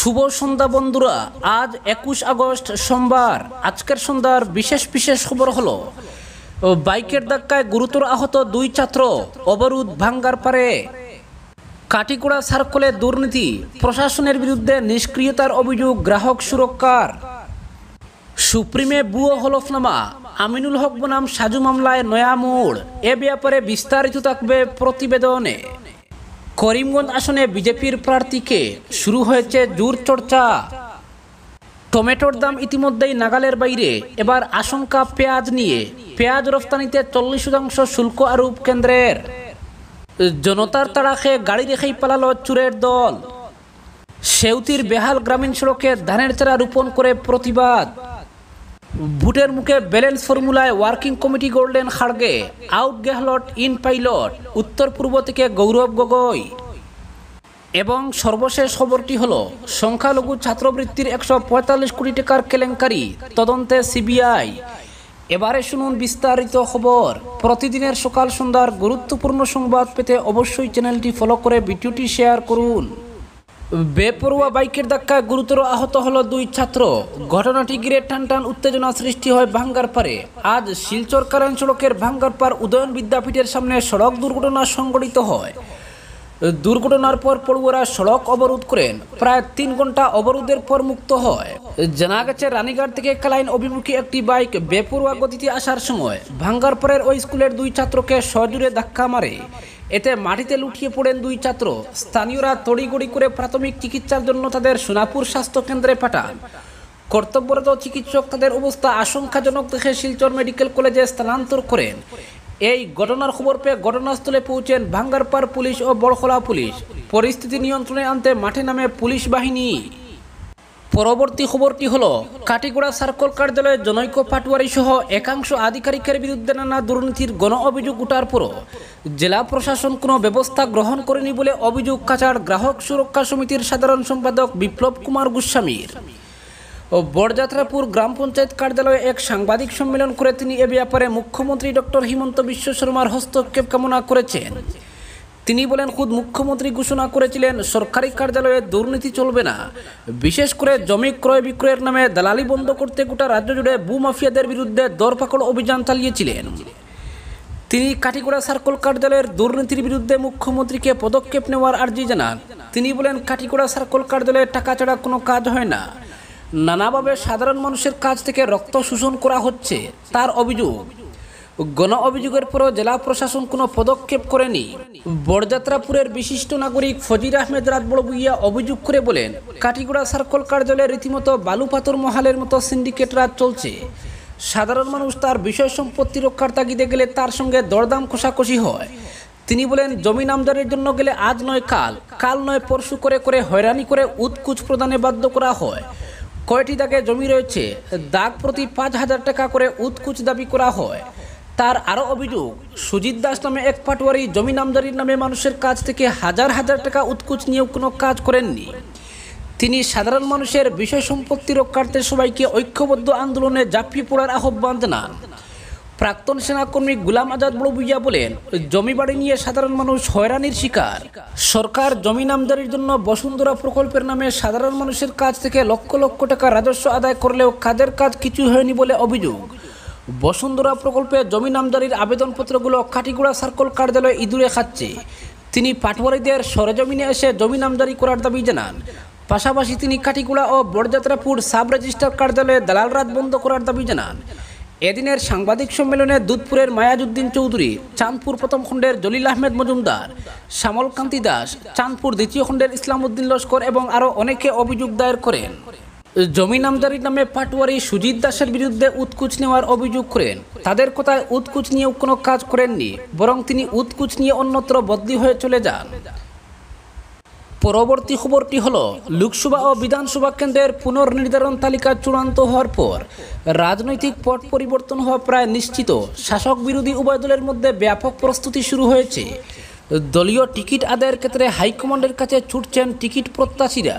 শুভ সন্ধ্যা বন্ধুরা আজ একুশ আগস্ট সোমবার আজকের সন্ধ্যার বিশেষ বিশেষ খবর হলো বাইকের ধাক্কায় গুরুতর আহত দুই ছাত্র অবরোধ ভাঙ্গার পারে কাটিকুড়া সার্কলে দুর্নীতি প্রশাসনের বিরুদ্ধে নিষ্ক্রিয়তার অভিযোগ গ্রাহক সুরক্ষার সুপ্রিমে বুয়ো হলফনামা আমিনুল হক বনাম সাজু মামলায় নয়া মোড় এ ব্যাপারে বিস্তারিত থাকবে প্রতিবেদনে করিমগঞ্জ আসনে বিজেপির প্রার্থীকে শুরু হয়েছে জোর চর্চা টমেটোর দাম ইতিমধ্যেই নাগালের বাইরে এবার আশঙ্কা পেঁয়াজ নিয়ে পেঁয়াজ রফতানিতে চল্লিশ শতাংশ শুল্ক আরোপ কেন্দ্রের জনতার তাড়াকে গাড়ি রেখেই পালালো চুরের দল সেউতির বেহাল গ্রামীণ সড়কে ধানের চারা রোপণ করে প্রতিবাদ ভোটের মুখে ব্যালেন্স ফর্মুলায় ওয়ার্কিং কমিটি গড়লেন খাড়গে আউট গেহলট ইন পাইলট উত্তর পূর্ব থেকে গৌরব গগৈ এবং সর্বশেষ খবরটি হল সংখ্যালঘু ছাত্রবৃত্তির একশো পঁয়তাল্লিশ কোটি টাকার কেলেঙ্কারি তদন্তে সিবিআই এবারে শুনুন বিস্তারিত খবর প্রতিদিনের সকাল সন্ধ্যার গুরুত্বপূর্ণ সংবাদ পেতে অবশ্যই চ্যানেলটি ফলো করে ভিডিওটি শেয়ার করুন বেপরোয়া বাইকের ধাক্কায় গুরুতর আহত হল দুই ছাত্র ঘটনাটি ঘিরে টান টান উত্তেজনা সৃষ্টি হয় ভাঙ্গারপাড়ে আজ শিলচর কারেন সড়কের ভাঙ্গারপাড় উদয়ন বিদ্যাপীঠের সামনে সড়ক দুর্ঘটনা সংঘটিত হয় দুর্ঘটনার পর পড়ুয়ারা সড়ক অবরোধ করেন প্রায় তিন ঘন্টা অবরোধের পর মুক্ত হয় জানা গেছে রানীঘাট থেকে কালাইন অভিমুখী একটি বাইক বেপরুয়া গতিতে আসার সময় পরের ওই স্কুলের দুই ছাত্রকে সজুরে ধাক্কা মারে এতে মাটিতে লুটিয়ে পড়েন দুই ছাত্র স্থানীয়রা তড়িগড়ি করে প্রাথমিক চিকিৎসার জন্য তাদের সোনাপুর স্বাস্থ্যকেন্দ্রে পাঠান কর্তব্যরত চিকিৎসক তাদের অবস্থা আশঙ্কাজনক দেখে শিলচর মেডিকেল কলেজে স্থানান্তর করেন এই ঘটনার খবর পেয়ে ঘটনাস্থলে পৌঁছেন ভাঙ্গারপাড় পুলিশ ও বড়খোলা পুলিশ পরিস্থিতি নিয়ন্ত্রণে আনতে মাঠে নামে পুলিশ বাহিনী পরবর্তী খবরটি হল কাটিগুড়া সার্কল কার্যালয়ে জনৈক পাটওয়ারি সহ একাংশ আধিকারিকের বিরুদ্ধে নানা দুর্নীতির গণ অভিযোগ ওঠার পরও জেলা প্রশাসন কোনো ব্যবস্থা গ্রহণ করেনি বলে অভিযোগ কাচার গ্রাহক সুরক্ষা সমিতির সাধারণ সম্পাদক বিপ্লব কুমার গোস্বামীর ও বরযাত্রাপুর গ্রাম পঞ্চায়েত কার্যালয়ে এক সাংবাদিক সম্মেলন করে তিনি এ ব্যাপারে মুখ্যমন্ত্রী ডক্টর হিমন্ত বিশ্ব শর্মার হস্তক্ষেপ কামনা করেছেন তিনি বলেন খুদ মুখ্যমন্ত্রী ঘোষণা করেছিলেন সরকারি কার্যালয়ে দুর্নীতি চলবে না বিশেষ করে জমি ক্রয় বিক্রয়ের নামে দালালি বন্ধ করতে গোটা রাজ্য জুড়ে ভূমাফিয়াদের বিরুদ্ধে দরপাকড় অভিযান চালিয়েছিলেন তিনি কাটিগোড়া সার্কল কার্যালয়ের দুর্নীতির বিরুদ্ধে মুখ্যমন্ত্রীকে পদক্ষেপ নেওয়ার আর্জি জানান তিনি বলেন কাটিগোড়া সার্কল কার্যালয়ে টাকা ছাড়া কোনো কাজ হয় না নানাভাবে সাধারণ মানুষের কাছ থেকে রক্ত শোষণ করা হচ্ছে তার অভিযোগ গণ অভিযোগের পরও জেলা প্রশাসন কোনো পদক্ষেপ করেনি বরযাত্রাপুরের বিশিষ্ট নাগরিক ফজির আহমেদ বুইয়া অভিযোগ করে বলেন কাটিগুড়া সার্কল কার্যালয়ে রীতিমতো বালুপাথর মহালের মতো সিন্ডিকেট চলছে সাধারণ মানুষ তার বিষয় সম্পত্তি রক্ষার তাগিদে গেলে তার সঙ্গে দরদাম কষাকষি হয় তিনি বলেন জমি নামদারের জন্য গেলে আজ নয় কাল কাল নয় পরশু করে করে হয়রানি করে উৎকুচ প্রদানে বাধ্য করা হয় কয়টি দাগে জমি রয়েছে দাগ প্রতি পাঁচ হাজার টাকা করে উৎকুচ দাবি করা হয় তার আরও অভিযোগ সুজিত দাস নামে এক পাটোয়ারি জমি নামদারির নামে মানুষের কাছ থেকে হাজার হাজার টাকা উৎকুচ নিয়েও কোনো কাজ করেননি তিনি সাধারণ মানুষের বিষয় সম্পত্তি রক্ষার্থে সবাইকে ঐক্যবদ্ধ আন্দোলনে জাপিয়ে পড়ার আহ্বান জানান প্রাক্তন সেনাকর্মী গুলাম আজাদ বুইয়া বলেন জমি বাড়ি নিয়ে সাধারণ মানুষ হয়রানির শিকার সরকার জমি নামদারির জন্য বসুন্ধরা প্রকল্পের নামে সাধারণ মানুষের কাছ থেকে লক্ষ লক্ষ টাকা রাজস্ব আদায় করলেও কাজের কাজ কিছু হয়নি বলে অভিযোগ বসুন্ধরা প্রকল্পে জমি নামদারির আবেদনপত্রগুলো খাটিগুড়া সার্কল কার্যালয়ে ইঁদুরে খাচ্ছে তিনি পাটওয়ারিদের সরজমিনে এসে জমি নামদারি করার দাবি জানান পাশাপাশি তিনি কাটিগুড়া ও বড়যাত্রাপুর সাব রেজিস্ট্রার কার্যালয়ে দালাল রাত বন্ধ করার দাবি জানান এদিনের সাংবাদিক সম্মেলনে দুধপুরের মায়াজুদ্দিন চৌধুরী চাঁদপুর প্রথম খণ্ডের জলিল আহমেদ মজুমদার শ্যামলকান্তি দাস চাঁদপুর দ্বিতীয় খণ্ডের ইসলামউদ্দিন লস্কর এবং আরও অনেকে অভিযোগ দায়ের করেন জমি নামদারির নামে পাটুয়ারি সুজিত দাসের বিরুদ্ধে উৎকুচ নেওয়ার অভিযোগ করেন তাদের কথায় উৎকুচ নিয়েও কোনো কাজ করেননি বরং তিনি উৎকুচ নিয়ে অন্যত্র বদলি হয়ে চলে যান পরবর্তী খবরটি হল লোকসভা ও বিধানসভা কেন্দ্রের পুনর্নির্ধারণ তালিকা চূড়ান্ত হওয়ার পর রাজনৈতিক পট পরিবর্তন হওয়া প্রায় নিশ্চিত শাসক বিরোধী উভয় দলের মধ্যে ব্যাপক প্রস্তুতি শুরু হয়েছে দলীয় টিকিট আদায়ের ক্ষেত্রে হাইকমান্ডের কাছে ছুটছেন টিকিট প্রত্যাশীরা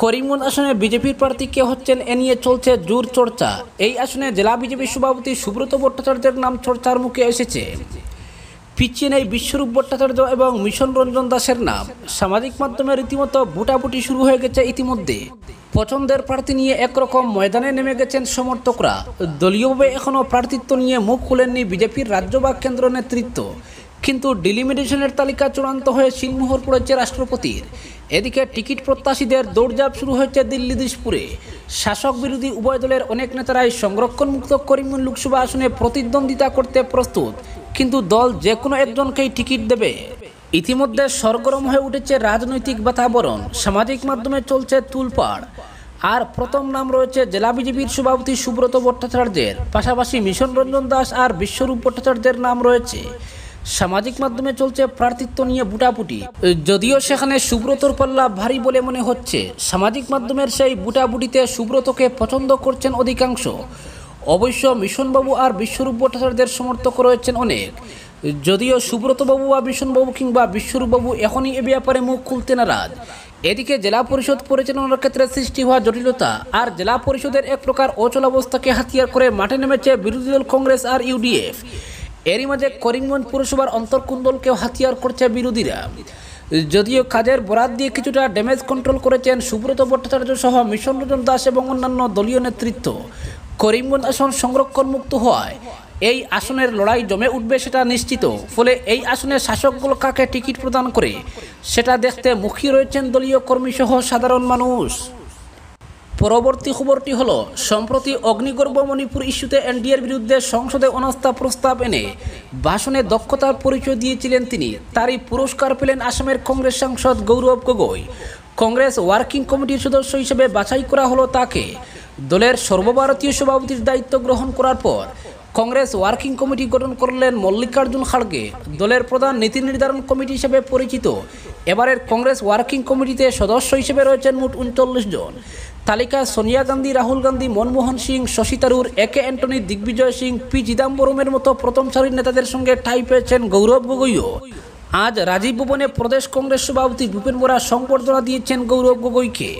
করিমগঞ্জ আসনে বিজেপির প্রার্থী কে হচ্ছেন এ নিয়ে চলছে জোর চর্চা এই আসনে জেলা বিজেপি সভাপতি সুব্রত ভট্টাচার্যের নাম চর্চার মুখে এসেছে পিছিয়ে এই বিশ্বরূপ ভট্টাচার্য এবং মিশন রঞ্জন দাসের নাম সামাজিক মাধ্যমে রীতিমতো বুটাবুটি শুরু হয়ে গেছে ইতিমধ্যে পছন্দের প্রার্থী নিয়ে একরকম ময়দানে নেমে গেছেন সমর্থকরা দলীয়ভাবে এখনও প্রার্থিত্ব নিয়ে মুখ খুলেননি বিজেপির রাজ্য বা কেন্দ্র নেতৃত্ব কিন্তু ডিলিমিটেশনের তালিকা চূড়ান্ত হয়ে সিলমোহর পড়েছে রাষ্ট্রপতির এদিকে টিকিট প্রত্যাশীদের দৌড়জাপ শুরু হয়েছে দিল্লি দিশপুরে শাসক বিরোধী উভয় দলের অনেক নেতারাই সংরক্ষণমুক্ত করিমগঞ্জ লোকসভা আসনে প্রতিদ্বন্দ্বিতা করতে প্রস্তুত কিন্তু দল যে কোনো একজনকেই টিকিট দেবে ইতিমধ্যে সরগরম হয়ে উঠেছে রাজনৈতিক বাতাবরণ সামাজিক মাধ্যমে চলছে তুলপাড় আর প্রথম নাম রয়েছে জেলা বিজেপির সভাপতি সুব্রত ভট্টাচার্যের পাশাপাশি মিশন রঞ্জন দাস আর বিশ্বরূপ ভট্টাচার্যের নাম রয়েছে সামাজিক মাধ্যমে চলছে প্রার্থিত্ব নিয়ে বুটাপুটি যদিও সেখানে সুব্রতর পাল্লা ভারী বলে মনে হচ্ছে সামাজিক মাধ্যমের সেই বুটাবুটিতে সুব্রতকে পছন্দ করছেন অধিকাংশ অবশ্য মিশনবাবু আর বিশ্বরূপ ভট্টাচার্যের সমর্থক রয়েছেন অনেক যদিও সুব্রতবাবু বা মিশনবাবু কিংবা বিশ্বরূপবাবু এখনই এ ব্যাপারে মুখ খুলতে নারাজ এদিকে জেলা পরিষদ পরিচালনার ক্ষেত্রে সৃষ্টি হওয়া জটিলতা আর জেলা পরিষদের এক প্রকার অচলাবস্থাকে হাতিয়ার করে মাঠে নেমেছে বিরোধী দল কংগ্রেস আর ইউডিএফ এরই মাঝে করিমগঞ্জ পুরসভার অন্তর্কুন্দলকে হাতিয়ার করছে বিরোধীরা যদিও কাজের বরাদ দিয়ে কিছুটা ড্যামেজ কন্ট্রোল করেছেন সুব্রত ভট্টাচার্য সহ মিশন রঞ্জন দাস এবং অন্যান্য দলীয় নেতৃত্ব করিমগঞ্জ আসন সংরক্ষণ মুক্ত হওয়ায় এই আসনের লড়াই জমে উঠবে সেটা নিশ্চিত ফলে এই আসনের শাসক কাকে টিকিট প্রদান করে সেটা দেখতে মুখী রয়েছেন দলীয় কর্মীসহ সাধারণ মানুষ পরবর্তী খবরটি হল সম্প্রতি অগ্নিগর্ভ মণিপুর ইস্যুতে এনডিএর বিরুদ্ধে সংসদে অনাস্থা প্রস্তাব এনে ভাষণে দক্ষতার পরিচয় দিয়েছিলেন তিনি তারই পুরস্কার পেলেন আসামের কংগ্রেস সাংসদ গৌরব গগৈ কংগ্রেস ওয়ার্কিং কমিটির সদস্য হিসেবে বাছাই করা হলো তাকে দলের সর্বভারতীয় সভাপতির দায়িত্ব গ্রহণ করার পর কংগ্রেস ওয়ার্কিং কমিটি গঠন করলেন মল্লিকার্জুন খাড়গে দলের প্রধান নীতি নির্ধারণ কমিটি হিসেবে পরিচিত এবারের কংগ্রেস ওয়ার্কিং কমিটিতে সদস্য হিসেবে রয়েছেন মোট উনচল্লিশ জন তালিকা Sonia Gandhi Rahul Gandhi Manmohan Singh Shashi Tharoor A K Antony Digvijaya Singh P চিদাম্বরমের মতো প্রথম সারির নেতাদের সঙ্গে ঠাই পেয়েছেন গৌরব গগৈও আজ রাজীব ভবনে প্রদেশ কংগ্রেস সভাপতি ভূপেন বোরা সংবর্ধনা দিয়েছেন গৌরব গগৈকে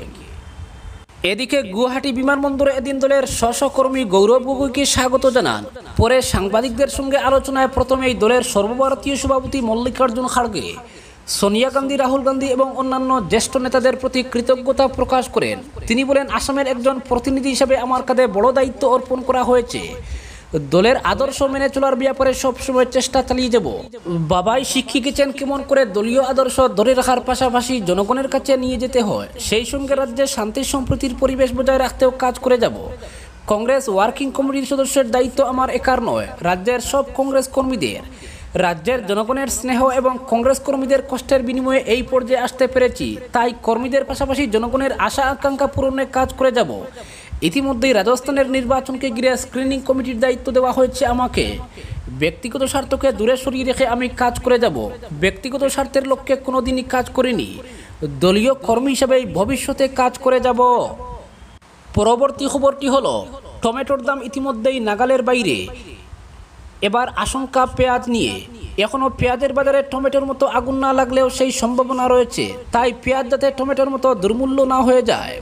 এদিকে গুয়াহাটি বিমানবন্দরে এদিন দলের স্বশকর্মী গৌরব গগৈকে স্বাগত জানান পরে সাংবাদিকদের সঙ্গে আলোচনায় প্রথমেই দলের সর্বভারতীয় সভাপতি মল্লিকার্জুন খাড়গে সোনিয়া গান্ধী রাহুল গান্ধী এবং অন্যান্য জ্যেষ্ঠ নেতাদের প্রতি কৃতজ্ঞতা প্রকাশ করেন তিনি বলেন আসামের একজন প্রতিনিধি হিসেবে আমার কাঁধে বড় দায়িত্ব অর্পণ করা হয়েছে দলের আদর্শ মেনে চলার ব্যাপারে সবসময় চেষ্টা চালিয়ে যাব বাবাই শিক্ষিক কেমন করে দলীয় আদর্শ ধরে রাখার পাশাপাশি জনগণের কাছে নিয়ে যেতে হয় সেই সঙ্গে রাজ্যে শান্তি সম্প্রীতির পরিবেশ বজায় রাখতেও কাজ করে যাব কংগ্রেস ওয়ার্কিং কমিটির সদস্যের দায়িত্ব আমার একার নয় রাজ্যের সব কংগ্রেস কর্মীদের রাজ্যের জনগণের স্নেহ এবং কংগ্রেস কর্মীদের কষ্টের বিনিময়ে এই পর্যায়ে আসতে পেরেছি তাই কর্মীদের পাশাপাশি জনগণের আশা আকাঙ্ক্ষা পূরণে কাজ করে যাব ইতিমধ্যেই রাজস্থানের নির্বাচনকে ঘিরে স্ক্রিনিং কমিটির দায়িত্ব দেওয়া হয়েছে আমাকে ব্যক্তিগত স্বার্থকে দূরে সরিয়ে রেখে আমি কাজ করে যাব ব্যক্তিগত স্বার্থের লক্ষ্যে কোনোদিনই কাজ করিনি দলীয় কর্মী হিসেবে ভবিষ্যতে কাজ করে যাব পরবর্তী খবরটি হল টমেটোর দাম ইতিমধ্যেই নাগালের বাইরে এবার আশঙ্কা পেঁয়াজ নিয়ে এখনও পেঁয়াজের বাজারে টমেটোর মতো আগুন না লাগলেও সেই সম্ভাবনা রয়েছে তাই পেঁয়াজ যাতে টমেটোর মতো দুর্মূল্য না হয়ে যায়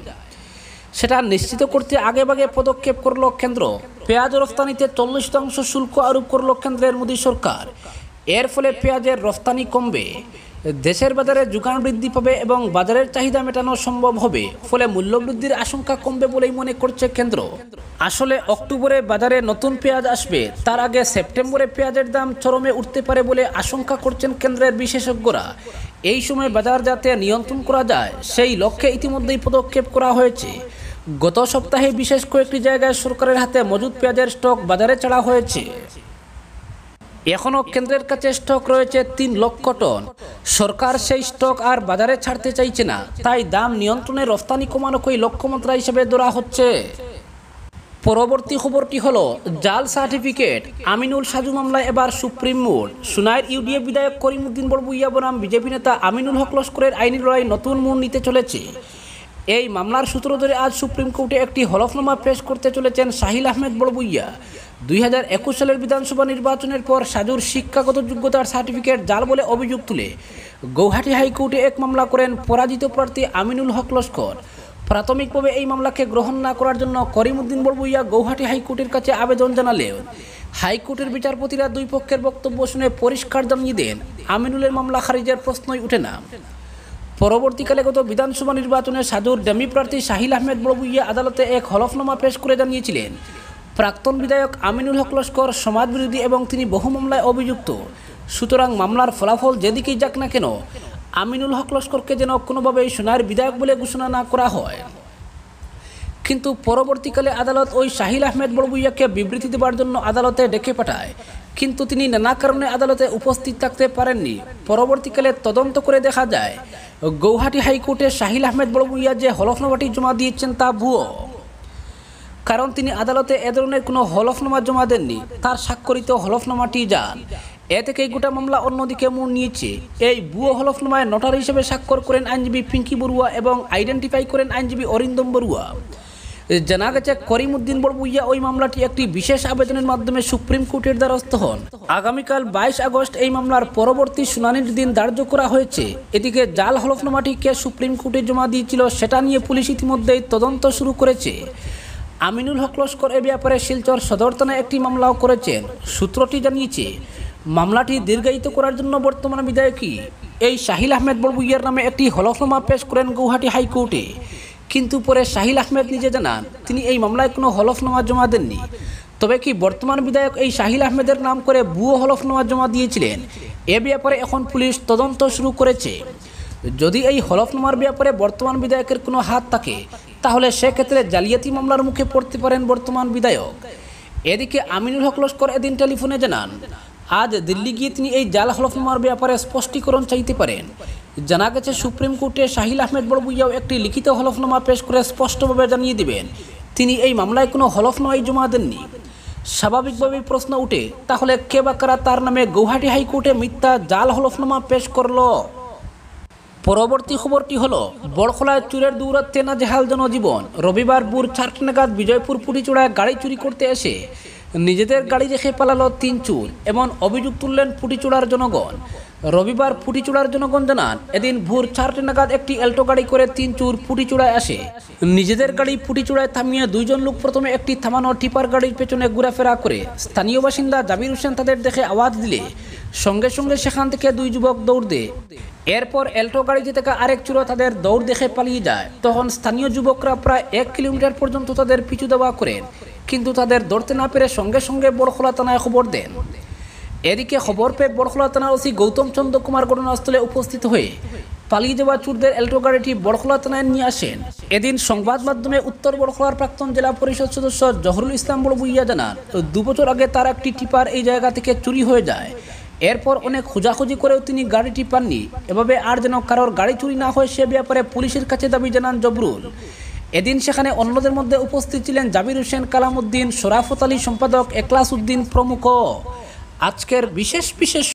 সেটা নিশ্চিত করতে আগেভাগে পদক্ষেপ করল কেন্দ্র পেঁয়াজ রফতানিতে চল্লিশ শতাংশ শুল্ক আরোপ করল কেন্দ্রের মোদী সরকার এর ফলে পেঁয়াজের রফতানি কমবে দেশের বাজারে যোগান বৃদ্ধি পাবে এবং বাজারের চাহিদা মেটানো সম্ভব হবে ফলে মূল্য বৃদ্ধির আশঙ্কা কমবে বলেই মনে করছে কেন্দ্র আসলে অক্টোবরে বাজারে নতুন পেঁয়াজ আসবে তার আগে সেপ্টেম্বরে পেঁয়াজের দাম চরমে উঠতে পারে বলে আশঙ্কা করছেন কেন্দ্রের বিশেষজ্ঞরা এই সময় বাজার যাতে নিয়ন্ত্রণ করা যায় সেই লক্ষ্যে ইতিমধ্যেই পদক্ষেপ করা হয়েছে গত সপ্তাহে বিশেষ কয়েকটি জায়গায় সরকারের হাতে মজুদ পেঁয়াজের স্টক বাজারে ছাড়া হয়েছে এখনও কেন্দ্রের কাছে স্টক রয়েছে তিন লক্ষ টন সরকার সেই স্টক আর বাজারে ছাড়তে চাইছে না তাই দাম নিয়ন্ত্রণে রফতানি কমানোকেই লক্ষ্যমাত্রা হিসেবে ধরা হচ্ছে পরবর্তী খবরটি হল জাল সার্টিফিকেট আমিনুল সাজু মামলায় এবার সুপ্রিম মোড় সুনাইর ইউডিএফ বিধায়ক করিমুদ্দিন বড়বুইয়া বনাম বিজেপি নেতা আমিনুল হক লস্করের আইনি লড়াই নতুন মোড় নিতে চলেছে এই মামলার সূত্র ধরে আজ সুপ্রিম কোর্টে একটি হলফনামা পেশ করতে চলেছেন সাহিল আহমেদ বড়বুইয়া দুই হাজার একুশ সালের বিধানসভা নির্বাচনের পর সাজুর শিক্ষাগত যোগ্যতার সার্টিফিকেট জাল বলে অভিযোগ তুলে গৌহাটি হাইকোর্টে এক মামলা করেন পরাজিত প্রার্থী আমিনুল হক লস্কর প্রাথমিকভাবে এই মামলাকে গ্রহণ না করার জন্য করিমুদ্দিন বড়বুইয়া গৌহাটি হাইকোর্টের কাছে আবেদন জানালেও হাইকোর্টের বিচারপতিরা দুই পক্ষের বক্তব্য শুনে পরিষ্কার জানিয়ে দেন আমিনুলের মামলা খারিজের প্রশ্নই উঠে না পরবর্তীকালে গত বিধানসভা নির্বাচনে সাধুর ডেমি প্রার্থী শাহিল আহমেদ বড়বুইয়া আদালতে এক হলফনামা পেশ করে জানিয়েছিলেন প্রাক্তন বিধায়ক আমিনুল হক লস্কর সমাজবিরোধী এবং তিনি বহু মামলায় অভিযুক্ত সুতরাং মামলার ফলাফল যেদিকেই যাক না কেন আমিনুল হক লস্করকে যেন কোনোভাবেই সোনার বিধায়ক বলে ঘোষণা না করা হয় কিন্তু পরবর্তীকালে আদালত ওই শাহিল আহমেদ বড়বুইয়াকে বিবৃতি দেওয়ার জন্য আদালতে ডেকে পাঠায় কিন্তু তিনি নানা কারণে আদালতে উপস্থিত থাকতে পারেননি পরবর্তীকালে তদন্ত করে দেখা যায় গৌহাটি হাইকোর্টে শাহিল আহমেদ বড়ভুইয়া যে হলফনামাটি জমা দিয়েছেন তা ভুয়ো কারণ তিনি আদালতে এ ধরনের কোনো হলফনামা জমা দেননি তার স্বাক্ষরিত হলফনামাটি যান এ থেকেই গোটা মামলা অন্যদিকে মন নিয়েছে এই ভুয়ো হলফনামায় নোটার হিসেবে স্বাক্ষর করেন আইনজীবী পিঙ্কি বড়ুয়া এবং আইডেন্টিফাই করেন আইনজীবী অরিন্দম বড়ুয়া জানা গেছে করিমুদ্দিন বড়বুইয়া ওই মামলাটি একটি বিশেষ আবেদনের মাধ্যমে সুপ্রিম কোর্টের দ্বারস্থ হন আগামীকাল বাইশ আগস্ট এই মামলার পরবর্তী শুনানির দিন ধার্য করা হয়েছে এদিকে জাল কে সুপ্রিম কোর্টে জমা দিয়েছিল সেটা নিয়ে পুলিশ ইতিমধ্যেই তদন্ত শুরু করেছে আমিনুল হক লস্কর এ ব্যাপারে শিলচর সদর থানায় একটি মামলাও করেছেন সূত্রটি জানিয়েছে মামলাটি দীর্ঘায়িত করার জন্য বর্তমান বিধায়কী এই শাহিল আহমেদ বড়বুইয়ার নামে একটি হলফনামা পেশ করেন গৌহাটি হাইকোর্টে কিন্তু পরে শাহিল আহমেদ নিজে জানান তিনি এই মামলায় কোনো হলফনামা জমা দেননি তবে কি বর্তমান বিধায়ক এই শাহিল আহমেদের নাম করে ভুয়ো হলফনামা জমা দিয়েছিলেন এ ব্যাপারে এখন পুলিশ তদন্ত শুরু করেছে যদি এই হলফনামার ব্যাপারে বর্তমান বিধায়কের কোনো হাত থাকে তাহলে সেক্ষেত্রে জালিয়াতি মামলার মুখে পড়তে পারেন বর্তমান বিধায়ক এদিকে আমিনুল হক লস্কর এদিন টেলিফোনে জানান আজ দিল্লি গিয়ে তিনি এই জাল হলফনামার ব্যাপারে স্পষ্টীকরণ চাইতে পারেন জানা গেছে সুপ্রিম কোর্টে শাহিল আহমেদ বড়বুইয়াও একটি লিখিত হলফনামা পেশ করে স্পষ্টভাবে জানিয়ে দিবেন তিনি এই মামলায় কোনো হলফনামাই জমা দেননি স্বাভাবিকভাবেই প্রশ্ন উঠে তাহলে কে বা কারা তার নামে গৌহাটি হাইকোর্টে মিথ্যা জাল হলফনামা পেশ করল পরবর্তী খবরটি হলো বড়খলায় চুরের দূরত্বে না জেহাল জনজীবন রবিবার ভোর চারটে নাগাদ বিজয়পুর পুটিচোড়ায় গাড়ি চুরি করতে এসে নিজেদের গাড়ি রেখে পালালো তিন চুর এমন অভিযোগ তুললেন ফুটিচুড়ার জনগণ রবিবার ফুটিচুড়ার জনগণ জানান এদিন ভোর চারটে নাগাদ একটি অ্যাল্টো গাড়ি করে তিন চুর ফুটিচুড়ায় আসে নিজেদের গাড়ি ফুটিচুড়ায় থামিয়ে দুইজন লোক প্রথমে একটি থামানো টিপার গাড়ির পেছনে ঘোরাফেরা করে স্থানীয় বাসিন্দা জাবির হোসেন তাদের দেখে আওয়াজ দিলে সঙ্গে সঙ্গে সেখান থেকে দুই যুবক দৌড় দেয় এরপর এল্টো গাড়িতে থাকা আরেক চুরা তাদের দৌড় দেখে পালিয়ে যায় তখন স্থানীয় যুবকরা প্রায় এক কিলোমিটার পর্যন্ত তাদের পিছু দেওয়া করেন কিন্তু তাদের ধরতে না পেরে সঙ্গে সঙ্গে বড়খোলা থানায় খবর দেন এদিকে খবর পেয়ে বড়খোলা থানার ওসি গৌতম চন্দ্র কুমার ঘটনাস্থলে উপস্থিত হয়ে পালিয়ে যাওয়া চুরদের এল্টো গাড়িটি বড়খোলা থানায় নিয়ে আসেন এদিন সংবাদ মাধ্যমে উত্তর বড়খোলার প্রাক্তন জেলা পরিষদ সদস্য জহরুল ইসলাম বড়বুইয়া জানান দুবছর আগে তার একটি টিপার এই জায়গা থেকে চুরি হয়ে যায় এরপর অনেক খোঁজাখুঁজি করেও তিনি গাড়িটি পাননি এভাবে আর যেন কারোর গাড়ি চুরি না হয় সে ব্যাপারে পুলিশের কাছে দাবি জানান জবরুল এদিন সেখানে অন্যদের মধ্যে উপস্থিত ছিলেন জাবির হোসেন কালামুদ্দিন সোরাফত আলী সম্পাদক একলাস উদ্দিন প্রমুখ আজকের বিশেষ বিশেষ